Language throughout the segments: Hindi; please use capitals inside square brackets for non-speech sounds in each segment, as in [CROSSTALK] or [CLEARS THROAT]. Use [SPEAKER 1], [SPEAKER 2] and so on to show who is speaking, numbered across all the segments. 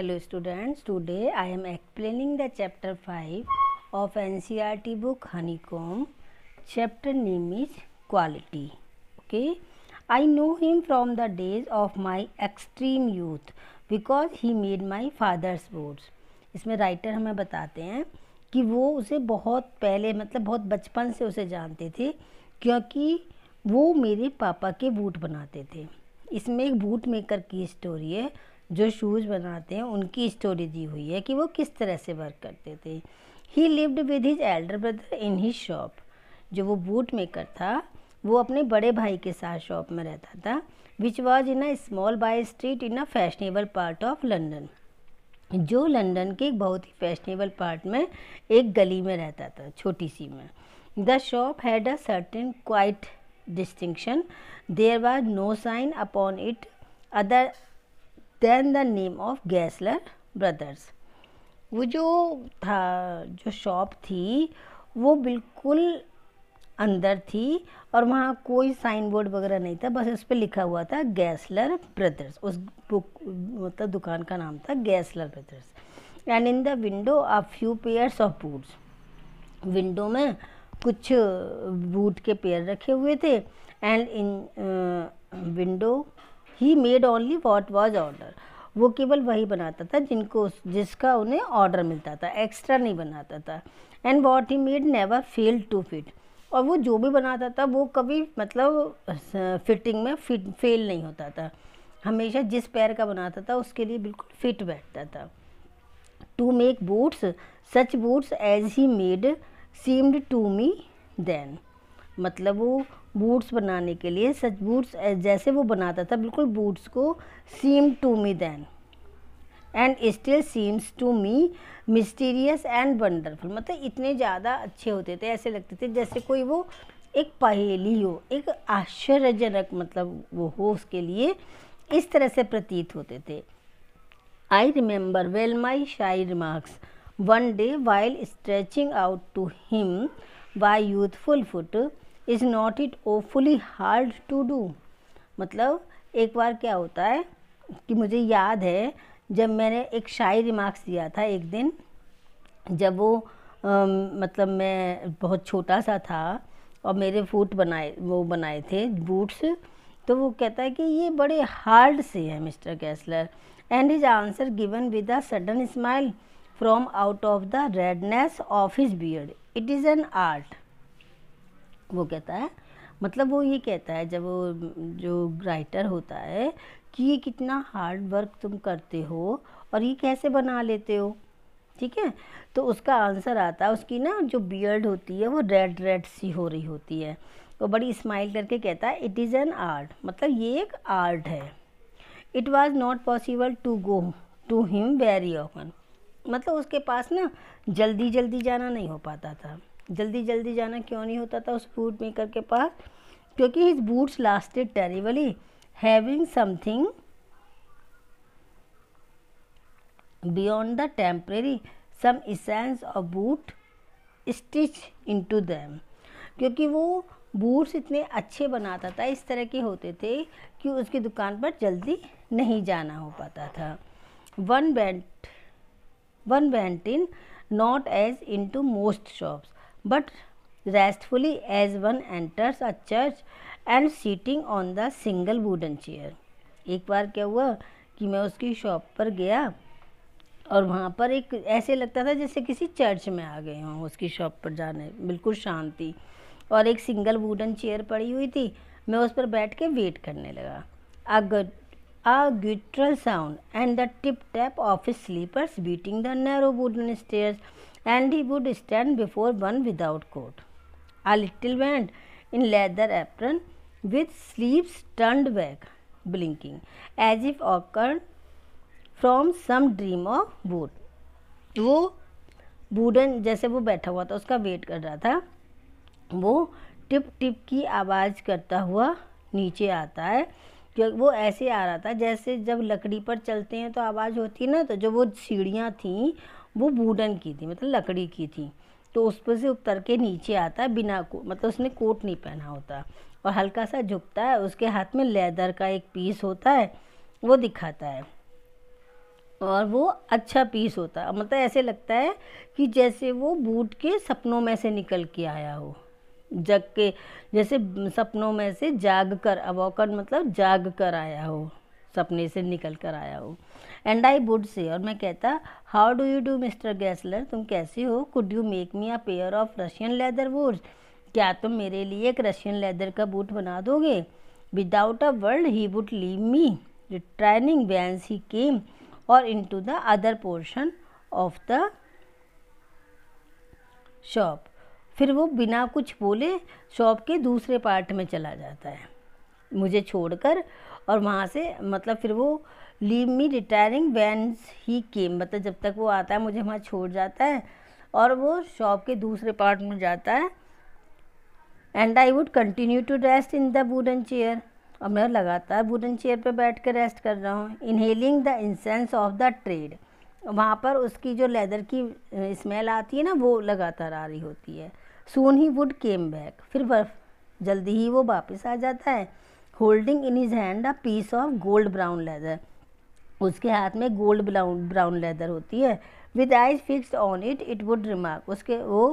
[SPEAKER 1] Hello students today I am explaining the chapter five of NCERT book Honeycomb chapter name is quality okay I know him from the days of my extreme youth because he made my father's boots इसमें राइटर हमें बताते हैं कि वो उसे बहुत पहले मतलब बहुत बचपन से उसे जानते थे क्योंकि वो मेरे पापा के बूट बनाते थे इसमें एक बूट मेकर की स्टोरी है जो शूज़ बनाते हैं उनकी स्टोरी दी हुई है कि वो किस तरह से वर्क करते थे he lived with his elder brother in he shop जो वो बूट मेकर था वो अपने बड़े भाई के साथ शॉप में रहता था which was in a small by street in a fashionable part of London जो लंदन के एक बहुत ही फैशनेबल पार्ट में एक गली में रहता था छोटी सी में the shop had a certain quiet distinction there was no sign upon it other than the name of Gessler brothers वो जो था जो शॉप थी वो बिल्कुल अंदर थी और वहाँ कोई साइन बोर्ड वगैरह नहीं था बस उस पर लिखा हुआ था गैसलर ब्रदर्स उस बुक मतलब दुकान का नाम था Gessler brothers and in the window a few pairs of boots window में कुछ बूट uh, के पेयर रखे हुए थे and in window he made only what was order वो केवल वही बनाता था जिनको जिसका उन्हें ऑर्डर मिलता था एक्स्ट्रा नहीं बनाता था and what he made never fail to fit और वो जो भी बनाता था वो कभी मतलब फिटिंग में फिट फेल नहीं होता था हमेशा जिस पैर का बनाता था उसके लिए बिल्कुल फिट बैठता था to make boots such boots as he made seemed to me then मतलब वो बूट्स बनाने के लिए सच बूट्स जैसे वो बनाता था बिल्कुल बूट्स को seem to me then and still seems to me mysterious and wonderful मतलब इतने ज़्यादा अच्छे होते थे ऐसे लगते थे जैसे कोई वो एक पहेली हो एक आश्चर्यजनक मतलब वो हो उसके लिए इस तरह से प्रतीत होते थे I remember well my shy remarks one day while stretching out to him by youthful foot is not it awfully hard to do मतलब एक बार क्या होता है कि मुझे याद है जब मैंने एक शायरी रिमार्क्स दिया था एक दिन जब वो आ, मतलब मैं बहुत छोटा सा था और मेरे फूट बनाए वो बनाए थे बूट्स तो वो कहता है कि ये बड़े हार्ड से हैं mister Gessler and his answer given with a sudden smile from out of the redness of his beard it is an art वो कहता है मतलब वो ये कहता है जब वो जो राइटर होता है कि ये कितना हार्ड वर्क तुम करते हो और ये कैसे बना लेते हो ठीक है तो उसका आंसर आता है उसकी ना जो बियर्ड होती है वो रेड रेड सी हो रही होती है वो बड़ी स्माइल करके कहता है इट इज़ एन आर्ट मतलब ये एक आर्ट है it was not possible to go to him very often मतलब उसके पास ना जल्दी जल्दी जाना नहीं हो पाता था जल्दी जल्दी जाना क्यों नहीं होता था उस बूट मेकर के पास क्योंकि his boots lasted terribly having something the the some essence of boot stitch into them क्योंकि वो बूट्स इतने अच्छे बनाता था इस तरह के होते थे कि उसकी दुकान पर जल्दी नहीं जाना हो पाता था one bent one bent in not as in to most shops but restfully as one enters a church and sitting on the single wooden chair. एक बार क्या हुआ कि मैं उसकी शॉप पर गया और वहाँ पर एक ऐसे लगता था जैसे किसी चर्च में आ गए हों उसकी शॉप पर जाने बिल्कुल शांति और एक सिंगल वुडन चेयर पड़ी हुई थी मैं उस पर बैठ के वेट करने लगा a guttural sound and the tip tap of slippers beating the narrow wooden stairs and he would stand before one without coat. A little man in leather apron with sleeves turned back, blinking, as if occurred from some dream of wood. वो वुडन जैसे वो बैठा हुआ था उसका वेट कर रहा था वो टिप टिप की आवाज़ करता हुआ नीचे आता है जो वो ऐसे आ रहा था जैसे जब लकड़ी पर चलते हैं तो आवाज़ होती है ना तो जो वो सीढ़ियाँ थीं वो वुडन की थी मतलब लकड़ी की थी तो उस पर से उतर के नीचे आता है बिना को मतलब उसने कोट नहीं पहना होता और हल्का सा झुकता है उसके हाथ में लेदर का एक पीस होता है वो दिखाता है और वो अच्छा पीस होता है मतलब ऐसे लगता है कि जैसे वो बूट के सपनों में से निकल के आया हो जग के जैसे सपनों में से जाग कर अवोकन मतलब जाग कर आया हो सपने से निकल कर आया हूँ एंड आई वुड से और मैं कहता how do you do mister Gessler तुम कैसे हो could you make me a pair of Russian leather boots क्या तुम मेरे लिए एक रशियन लेदर का बूट बना दोगे without a world he would leave me returning whence he came और into the other portion of the shop फिर वो बिना कुछ बोले शॉप के दूसरे पार्ट में चला जाता है मुझे छोड़कर और वहाँ से मतलब फिर वो leave me retiring whence he came मतलब जब तक वो आता है मुझे वहाँ छोड़ जाता है और वो शॉप के दूसरे पार्ट में जाता है and I would continue to rest in the wooden chair अब मैं लगातार वुडन चेयर पर बैठ कर रेस्ट कर रहा हूँ inhaling the incense of the trade वहाँ पर उसकी जो लेदर की स्मेल आती है ना वो लगातार आ रही होती है सोन ही वुड केम बैक फिर बर्फ जल्दी ही वो वापस आ जाता है holding in his hand a piece of gold brown leather उसके हाथ में गोल्ड ब्राउन ब्राउन लेदर होती है with eyes fixed on it it would remark उसके वो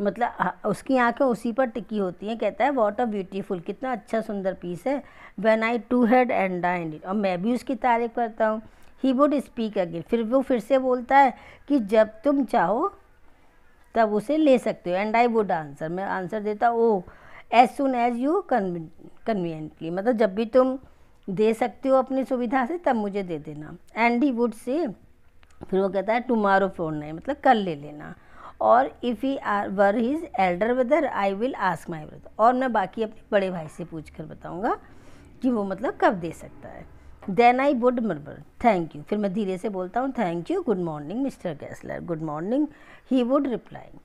[SPEAKER 1] मतलब उसकी आंखें उसी पर टिकी होती हैं कहता है वॉट अ ब्यूटीफुल कितना अच्छा सुंदर पीस है when I to head and dined it और मैं भी उसकी तारीफ करता हूँ ही वुड स्पीक अगेन फिर वो फिर से बोलता है कि जब तुम चाहो तब उसे ले सकते हो एंड आई वुड आंसर मैं आंसर देता oh as soon as you conveniently मतलब जब भी तुम दे सकते हो अपनी सुविधा से तब मुझे दे देना एंड ही वुड से फिर वो कहता है टुमारो फोर नहीं मतलब कल ले लेना और if he are were his elder brother I will ask my brother और मैं बाकी अपने बड़े भाई से पूछ कर बताऊँगा कि वो मतलब कब दे सकता है then I would murmur thank you फिर मैं धीरे से बोलता हूँ thank you good morning mister Gessler good morning he would reply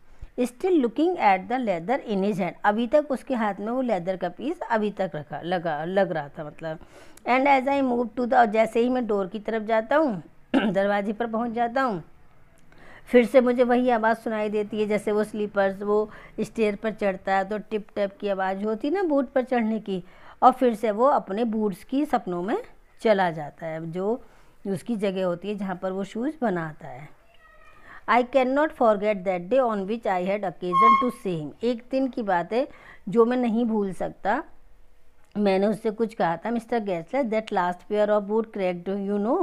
[SPEAKER 1] still looking at the leather in his hand अभी तक उसके हाथ में वो लेदर का पीस अभी तक रखा लगा लग रहा था मतलब and as I move to the जैसे ही मैं डोर की तरफ जाता हूँ [CLEARS THROAT] दरवाजे पर पहुँच जाता हूँ फिर से मुझे वही आवाज़ सुनाई देती है जैसे वो स्लीपर्स वो स्टेयर पर चढ़ता है तो टिप टप की आवाज़ होती ना बूट पर चढ़ने की और फिर से वो अपने बूट्स की सपनों में चला जाता है जो उसकी जगह होती है जहाँ पर वो शूज़ बनाता है I can not forget that day on which I had occasion to say him एक दिन की बात है जो मैं नहीं भूल सकता मैंने उससे कुछ कहा था mister Gessler that last pair of boot cracked you know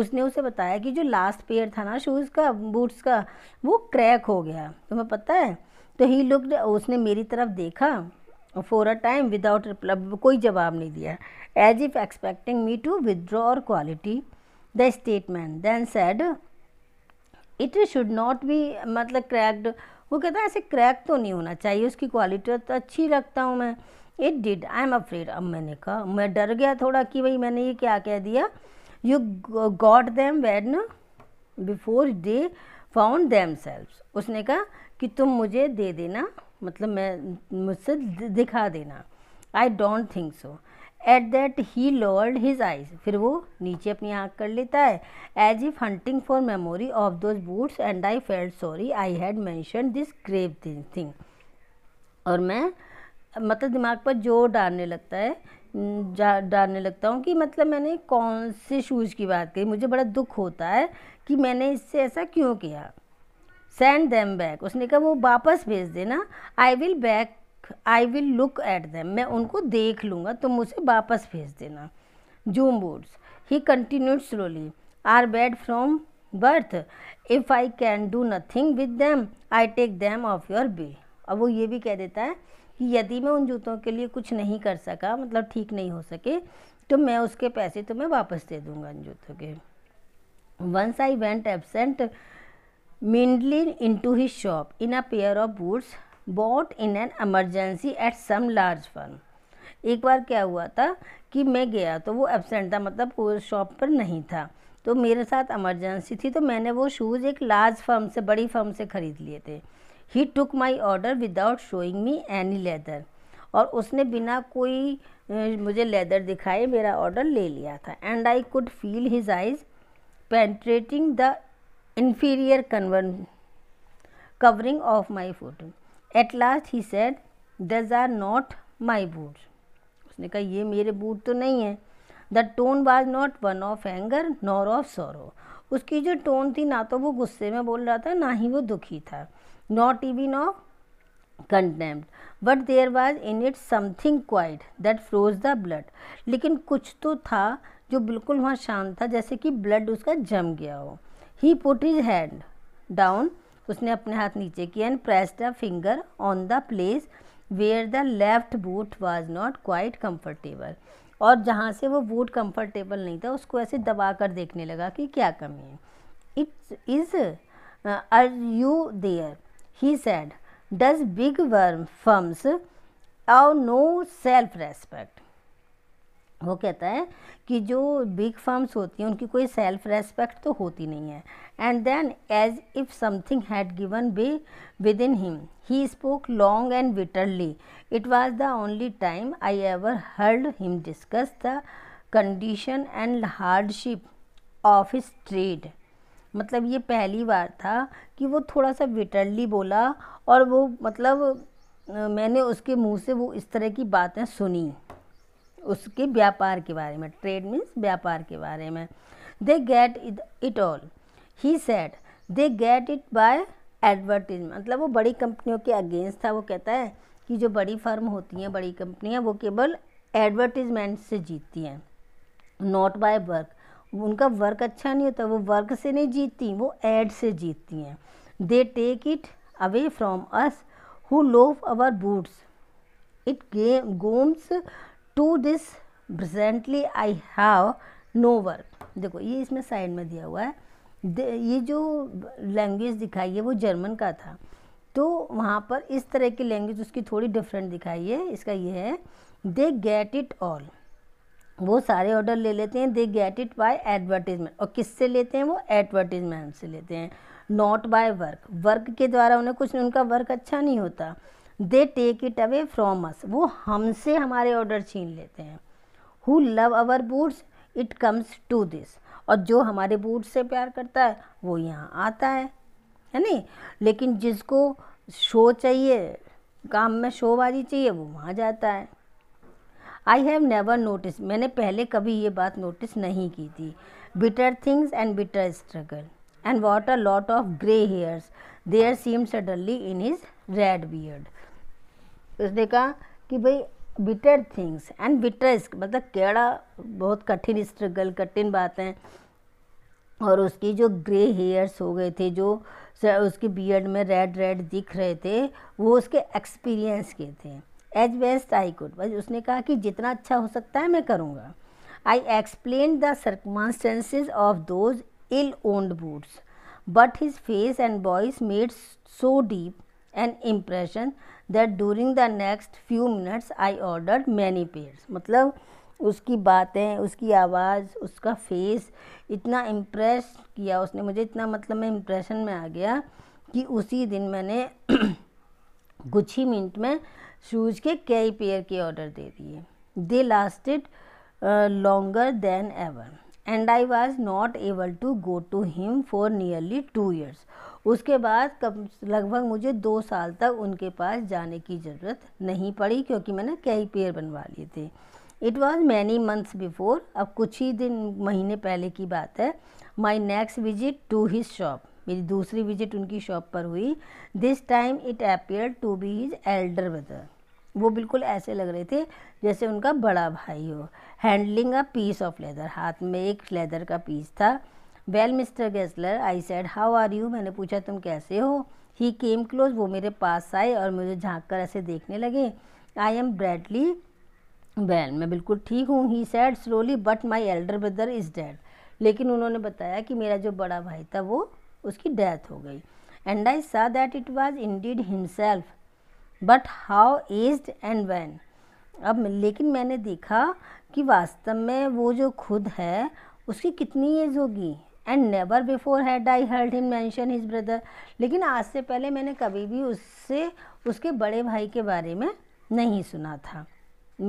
[SPEAKER 1] उसने उसे बताया कि जो लास्ट पेयर था ना शूज़ का बूट्स का वो क्रैक हो गया तुम्हें पता है तो ही लुक उसने मेरी तरफ देखा फॉर अ टाइम विदाउट कोई जवाब नहीं दिया as if expecting me to withdraw or quality the statement then said it should not be मतलब क्रैक्ड वो कहता है ऐसे क्रैक तो नहीं होना चाहिए उसकी क्वालिटी तो अच्छी रखता हूँ मैं it did I am afraid अब मैंने कहा मैं डर गया थोड़ा कि भाई मैंने ये क्या कह दिया you got them when before they found them उसने कहा कि तुम मुझे दे देना मतलब मैं मुझसे दिखा देना I don't think so at that he lowered his eyes फिर वो नीचे अपनी आँख कर लेता है as if hunting for memory of those boots and I felt sorry I had mentioned this grave thing और मैं मतलब दिमाग पर जोर डालने लगता है डालने लगता हूँ कि मतलब मैंने कौन से शूज़ की बात कही मुझे बड़ा दुख होता है कि मैंने इससे ऐसा क्यों किया सेंड दैम बैक उसने कहा वो वापस भेज देना I will back I will look at them मैं उनको देख लूँगा तुम तो उसे वापस भेज देना zoom boards he continued slowly are bad from birth if I can do nothing with them I take them off your bill अब वो ये भी कह देता है कि यदि मैं उन जूतों के लिए कुछ नहीं कर सका मतलब ठीक नहीं हो सके तो मैं उसके पैसे तुम्हें वापस दे दूँगा उन जूतों के once I went absent absent into he shop in a pair of boots bought in an emergency at some large firm एक बार क्या हुआ था कि मैं गया तो वो एबसेंट था मतलब शॉप पर नहीं था तो मेरे साथ एमरजेंसी थी तो मैंने वो शूज़ एक लार्ज फर्म से बड़ी फर्म से ख़रीद लिए थे he took my order without showing me any leather और उसने बिना कोई मुझे लेदर दिखाए मेरा ऑर्डर ले लिया था and I could feel his eyes penetrating the inferior concern covering of my photo at last he said those are not my boot उसने कहा ये मेरे बूट तो नहीं है the tone was not one of anger nor of sorrow उसकी जो टोन थी ना तो वो गुस्से में बोल रहा था ना ही वो दुखी था not even no contempt but there was in it something quiet that froze the blood लेकिन कुछ तो था जो बिल्कुल वहाँ शांत था जैसे कि ब्लड उसका जम गया हो he put his hand down उसने अपने हाथ नीचे किया and press the finger on the place where the left boot was not quite comfortable और जहाँ से वो बूट कंफर्टेबल नहीं था उसको ऐसे दबा कर देखने लगा कि क्या कमी है it's is are you there he said those big worm firms have no self respect वो कहता है कि जो बिग फर्म्स होती हैं उनकी कोई सेल्फ रेस्पेक्ट तो होती नहीं है and then as if something had given be within him he spoke long and bitterly it was the only time I ever heard him discuss the condition and hardship of his trade मतलब ये पहली बार था कि वो थोड़ा सा बिटरली बोला और वो मतलब मैंने उसके मुंह से वो इस तरह की बातें सुनी उसके व्यापार के बारे में ट्रेड मीन्स व्यापार के बारे में they get it all he said they get it by advertisement मतलब वो बड़ी कंपनियों के अगेंस्ट था वो कहता है कि जो बड़ी फर्म होती हैं बड़ी कंपनियाँ वो केवल एडवर्टीजमेंट से जीतती हैं नॉट बाय वर्क उनका वर्क अच्छा नहीं होता वो वर्क से नहीं जीतती वो एड से जीतती हैं they take it away from us who love our boots it came comes to this presently I have no work देखो ये इसमें साइड में दिया हुआ है ये जो लैंग्वेज दिखाई है वो जर्मन का था तो वहाँ पर इस तरह की लैंग्वेज उसकी थोड़ी डिफरेंट दिखाई है इसका ये है दे गेट इट ऑल वो सारे ऑर्डर ले लेते हैं they get it by advertisement और किससे लेते हैं वो एडवर्टीजमेंट से लेते हैं नॉट बाय वर्क वर्क के द्वारा उन्हें कुछ उनका वर्क अच्छा नहीं होता they take it away from us वो हमसे हमारे ऑर्डर छीन लेते हैं who love our boots it comes to this और जो हमारे बूट्स से प्यार करता है वो यहाँ आता है है नहीं लेकिन जिसको शो चाहिए काम में शोबाजी चाहिए वो वहाँ जाता है आई हैव नेवर नोटिस मैंने पहले कभी ये बात नोटिस नहीं की थी bitter things and bitter struggle and what a lot of grey hairs there seem suddenly in his red beard तो उसने कहा कि भाई बिटर थिंग्स एंड बिटर मतलब केड़ा बहुत कठिन स्ट्रगल कठिन बात है और उसकी जो ग्रे हेयर्स हो गए थे जो उसकी बियर्ड में रेड रेड दिख रहे थे वो उसके एक्सपीरियंस के थे एज बेस्ट आई कुड बस उसने कहा कि जितना अच्छा हो सकता है मैं करूँगा I explain the circumstances of those ill owned boots but his face and voice made so deep and impression that during the next few minutes I order many pairs मतलब उसकी बातें उसकी आवाज़ उसका फेस इतना इम्प्रेस किया उसने मुझे इतना मतलब मैं इम्प्रेशन में आ गया कि उसी दिन मैंने [CLEARS THROAT] कुछ ही मिनट में शूज़ के कई पेयर के ऑर्डर दे दिए they lasted longer than ever and I was not able to go to him for nearly two years उसके बाद कब लगभग मुझे दो साल तक उनके पास जाने की ज़रूरत नहीं पड़ी क्योंकि मैंने कई पेड़ बनवा लिए थे it was many months before अब कुछ ही दिन महीने पहले की बात है my next visit to his shop मेरी दूसरी विजिट उनकी शॉप पर हुई this time it appear to be his elder brother वो बिल्कुल ऐसे लग रहे थे जैसे उनका बड़ा भाई हो handling a piece of leather हाथ में एक लेदर का पीस था well mister Gessler I said how are you मैंने पूछा तुम कैसे हो ही केम क्लोज वो मेरे पास आए और मुझे झाँक कर ऐसे देखने लगे आई एम ब्रैडली वेल मैं बिल्कुल ठीक हूँ he said slowly but my elder brother is dead लेकिन उन्होंने बताया कि मेरा जो बड़ा भाई था वो उसकी डेथ हो गई and I saw that it was indeed himself but how aged and wan अब लेकिन मैंने देखा कि वास्तव में वो जो खुद है उसकी कितनी एज होगी and never before had I heard him mention his brother लेकिन आज से पहले मैंने कभी भी उससे उसके बड़े भाई के बारे में नहीं सुना था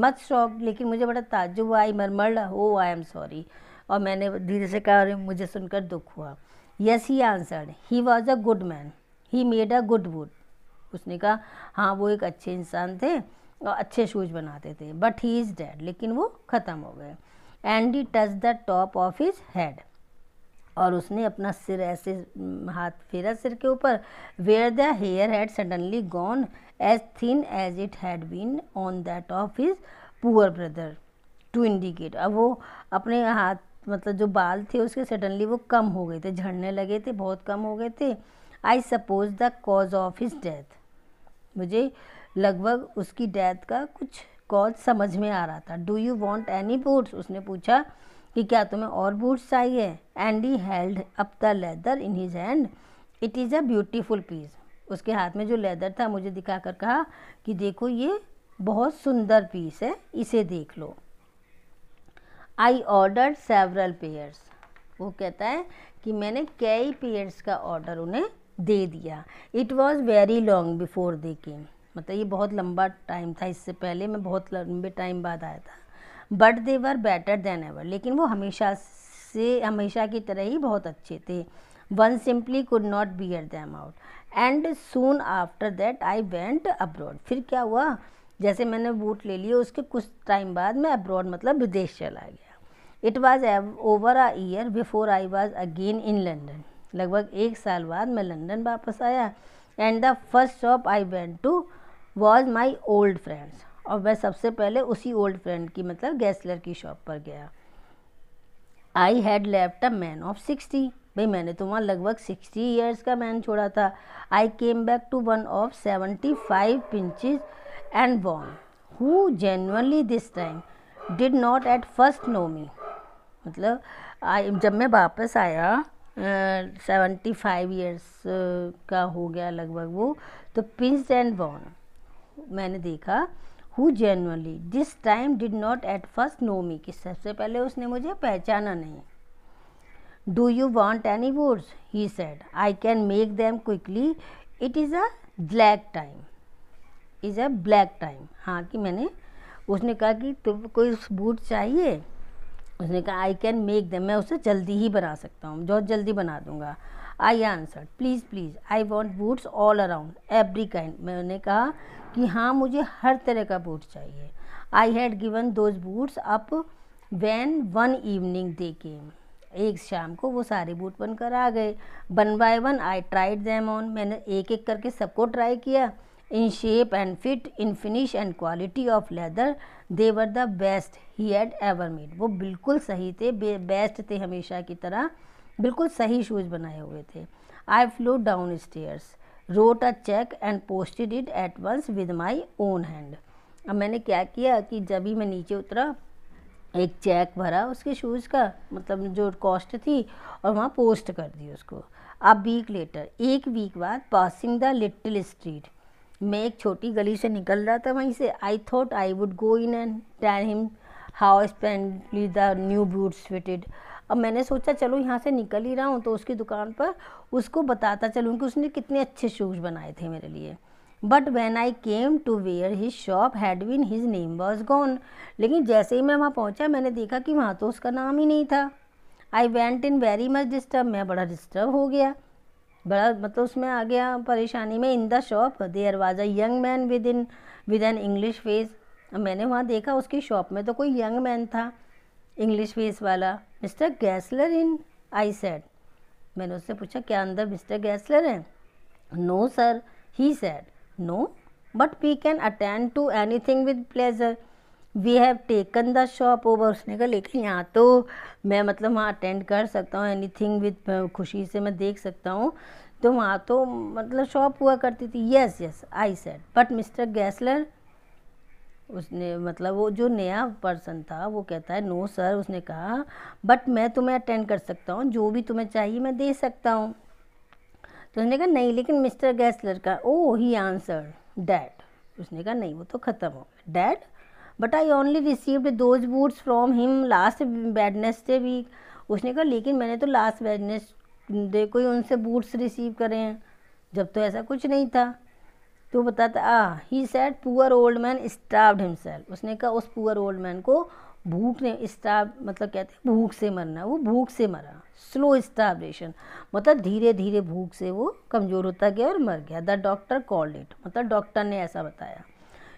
[SPEAKER 1] मत शौक लेकिन मुझे बड़ा ताजुब हुआ आई मरमर हो आई एम सॉरी और मैंने धीरे से कहा अरे मुझे सुनकर दुख हुआ yes he answered he was a good man he made a good wood उसने कहा हाँ वो एक अच्छे इंसान थे और अच्छे शूज़ बनाते थे बट ही इज़ डेड लेकिन वो ख़त्म हो गए and he touch the top of his head और उसने अपना सिर ऐसे हम्म, हाथ फेरा सिर के ऊपर where the hair had suddenly gone as thin as it had been on that of his poor brother to indicate अब वो अपने हाथ मतलब जो बाल थे उसके सडनली वो कम हो गए थे झड़ने लगे थे बहुत कम हो गए थे I suppose the cause of his death मुझे लगभग उसकी डेथ का कुछ कॉज समझ में आ रहा था do you want any boots उसने पूछा कि क्या तुम्हें और बूट्स चाहिए and he held up the leather in his hand it is a beautiful piece उसके हाथ में जो लेदर था मुझे दिखा कर कहा कि देखो ये बहुत सुंदर पीस है इसे देख लो आई ऑर्डर सेवरल पेयर्स वो कहता है कि मैंने कई पेयर्स का ऑर्डर उन्हें दे दिया it was very long before they came मतलब ये बहुत लंबा टाइम था इससे पहले मैं बहुत लंबे टाइम बाद आया था but they were better than ever लेकिन वो हमेशा से हमेशा की तरह ही बहुत अच्छे थे one simply could not bear them out and soon after that I went abroad फिर क्या हुआ जैसे मैंने वोट ले लिया उसके कुछ टाइम बाद मैं अब्रॉड मतलब विदेश चला गया it was over a year before I was again in London लगभग एक साल बाद मैं लंदन वापस आया and the first shop I went to was my old friends और वह सबसे पहले उसी ओल्ड फ्रेंड की मतलब गैसलर की शॉप पर गया I had left a man of sixty भाई मैंने तो वहाँ लगभग सिक्सटी ईयर्स का मैन छोड़ा था I came back to one of seventy five pinched and worn who genuinely this time did not at first know me मतलब आई जब मैं वापस आया सेवेंटी फाइव ईयर्स का हो गया लगभग वो तो पिंच एंड बॉन मैंने देखा who genuinely this time did not at first know me कि सबसे पहले उसने मुझे पहचाना नहीं do you want any words he said I can make them quickly it is a black time is a black time हाँ कि मैंने उसने कहा कि तुम तो कोई बूट चाहिए उसने कहा आई कैन मेक दैम मैं उसे जल्दी ही बना सकता हूँ बहुत जल्दी बना दूँगा I answer please please I want boots all around every kind मैंने कहा कि हाँ मुझे हर तरह का बूट चाहिए I had given those boots up when one evening they के एक शाम को वो सारे बूट बनकर आ गए one by one I tried them on मैंने एक एक करके सबको ट्राई किया in shape and fit in finish and quality of leather they were the best he had ever made वो बिल्कुल सही थे बेस्ट थे हमेशा की तरह बिल्कुल सही शूज़ बनाए हुए थे I flew down stairs wrote a cheque and posted it at once with my own hand अब मैंने क्या किया कि जब ही मैं नीचे उतरा एक चेक भरा उसके शूज़ का मतलब जो कॉस्ट थी और वहाँ पोस्ट कर दी उसको अब वीक लेटर एक वीक बाद पासिंग द लिटिल स्ट्रीट मैं एक छोटी गली से निकल रहा था वहीं से I thought I would go in and tell him how spend the new boot fitted अब मैंने सोचा चलो यहाँ से निकल ही रहा हूँ तो उसकी दुकान पर उसको बताता चलूँ कि उसने कितने अच्छे शूज़ बनाए थे मेरे लिए but when I came to where his shop had been his name was gone लेकिन जैसे ही मैं वहाँ पहुँचा मैंने देखा कि वहाँ तो उसका नाम ही नहीं था I went in very much disturb मैं बड़ा डिस्टर्ब हो गया बड़ा मतलब उसमें आ गया परेशानी में in the shop there was a young man with in with an English face मैंने वहाँ देखा उसकी शॉप में तो कोई यंग मैन था इंग्लिश फेस वाला Mr Gessler in I said मैंने उससे पूछा क्या अंदर मिस्टर गैसलर हैं no sir he said no but we can attend to anything with pleasure we have taken the shop over उसने कहा लेकिन यहाँ तो मैं मतलब वहाँ अटेंड कर सकता हूँ एनी थिंग विद खुशी से मैं देख सकता हूँ तो वहाँ तो मतलब शॉप हुआ करती थी yes yes I said but Mr Gessler उसने मतलब वो जो नया पर्सन था वो कहता है नो सर उसने कहा बट मैं तुम्हें अटेंड कर सकता हूँ जो भी तुम्हें चाहिए मैं दे सकता हूँ तो उसने कहा नहीं लेकिन मिस्टर गैसलर का ओ ही आंसर डैड उसने कहा नहीं वो तो ख़त्म हो गया dead but I only received those boots from him last Wednesday week उसने कहा लेकिन मैंने तो लास्ट वेडनेसडे को ही उनसे बूट्स रिसीव करे हैं जब तो ऐसा कुछ नहीं था तो बताता ah he said poor old man starve himself उसने कहा उस पुअर ओल्ड मैन को भूख ने स्टार्व मतलब कहते हैं भूख से मरना वो भूख से मरा स्लो स्टार्वेशन मतलब धीरे धीरे भूख से वो कमज़ोर होता गया और मर गया द डॉक्टर कॉल्ड इट मतलब डॉक्टर ने ऐसा बताया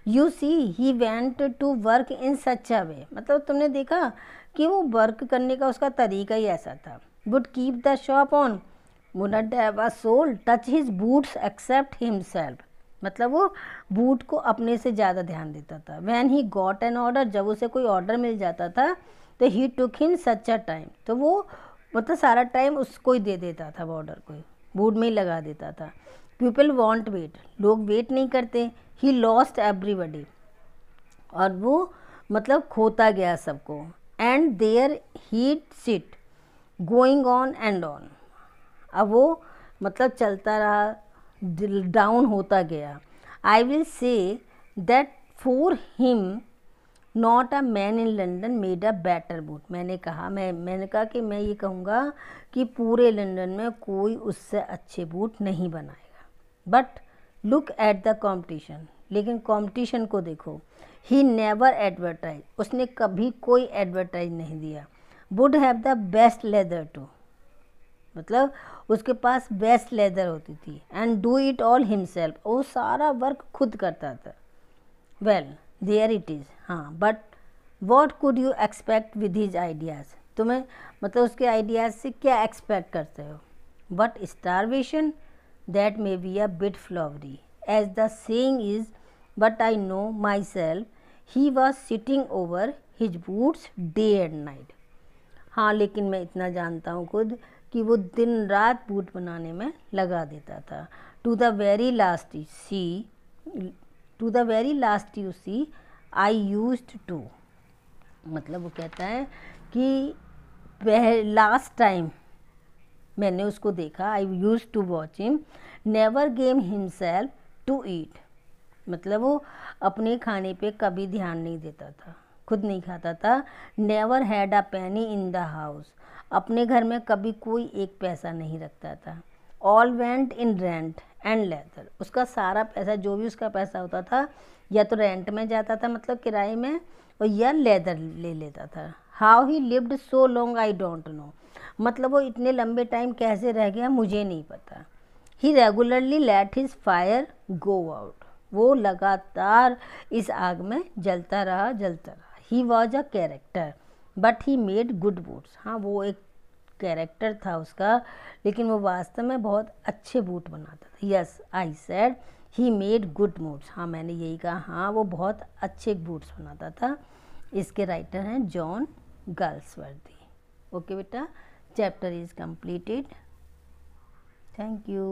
[SPEAKER 1] you see he went to work in such a way मतलब तुमने देखा कि वो वर्क करने का उसका तरीका ही ऐसा था would keep the shop on would not have a soul touch his boots except himself मतलब वो बूट को अपने से ज़्यादा ध्यान देता था when he got an order जब उसे कोई ऑर्डर मिल जाता था तो ही took him such a time तो वो मतलब सारा टाइम उसको ही दे देता था ऑर्डर को बूट में ही लगा देता था पीपल वॉन्ट वेट लोग वेट नहीं करते ही लॉस्ट एवरीबडी और वो मतलब खोता गया सबको and there he sit going on and on अब वो मतलब चलता रहा डाउन होता गया I will say that for him not a man in London made a better boot मैंने कहा मैं मैंने कहा कि मैं ये कहूँगा कि पूरे लंदन में कोई उससे अच्छे बूट नहीं बनाएगा but look at the competition लेकिन कॉम्पटिशन को देखो ही नेवर एडवर्टाइज उसने कभी कोई एडवर्टाइज नहीं दिया would have the best leather too मतलब उसके पास बेस्ट लेदर होती थी and do it all himself वो सारा वर्क खुद करता था वेल देयर इट इज़ हाँ but what could you expect with his ideas तुम्हें मतलब उसके आइडियाज़ से क्या एक्सपेक्ट करते हो but starvation that may be a bit flowery as the saying is but I know myself he was sitting over his boots day and night हाँ लेकिन मैं इतना जानता हूँ खुद कि वो दिन रात बूट बनाने में लगा देता था to the very last see to the very last you see I use to मतलब वो कहता है कि वह लास्ट टाइम मैंने उसको देखा I use to watch him never gave himself to eat मतलब वो अपने खाने पे कभी ध्यान नहीं देता था खुद नहीं खाता था नेवर हैड अ पैनी इन द हाउस अपने घर में कभी कोई एक पैसा नहीं रखता था all went in rent and leather उसका सारा पैसा जो भी उसका पैसा होता था या तो रेंट में जाता था मतलब किराए में और या लेदर ले लेता था how he lived so long I don't know मतलब वो इतने लंबे टाइम कैसे रह गया मुझे नहीं पता he regularly let his fire go out वो लगातार इस आग में जलता रहा जलता रहा he was a character but he made good boots हाँ वो एक कैरेक्टर था उसका लेकिन वो वास्तव में बहुत अच्छे बूट बनाता था yes I said he made good boots हाँ मैंने यही कहा हाँ वो बहुत अच्छे बूट्स बनाता था इसके राइटर हैं जॉन गर्ल्सवर्दी ओके बेटा chapter is completed thank you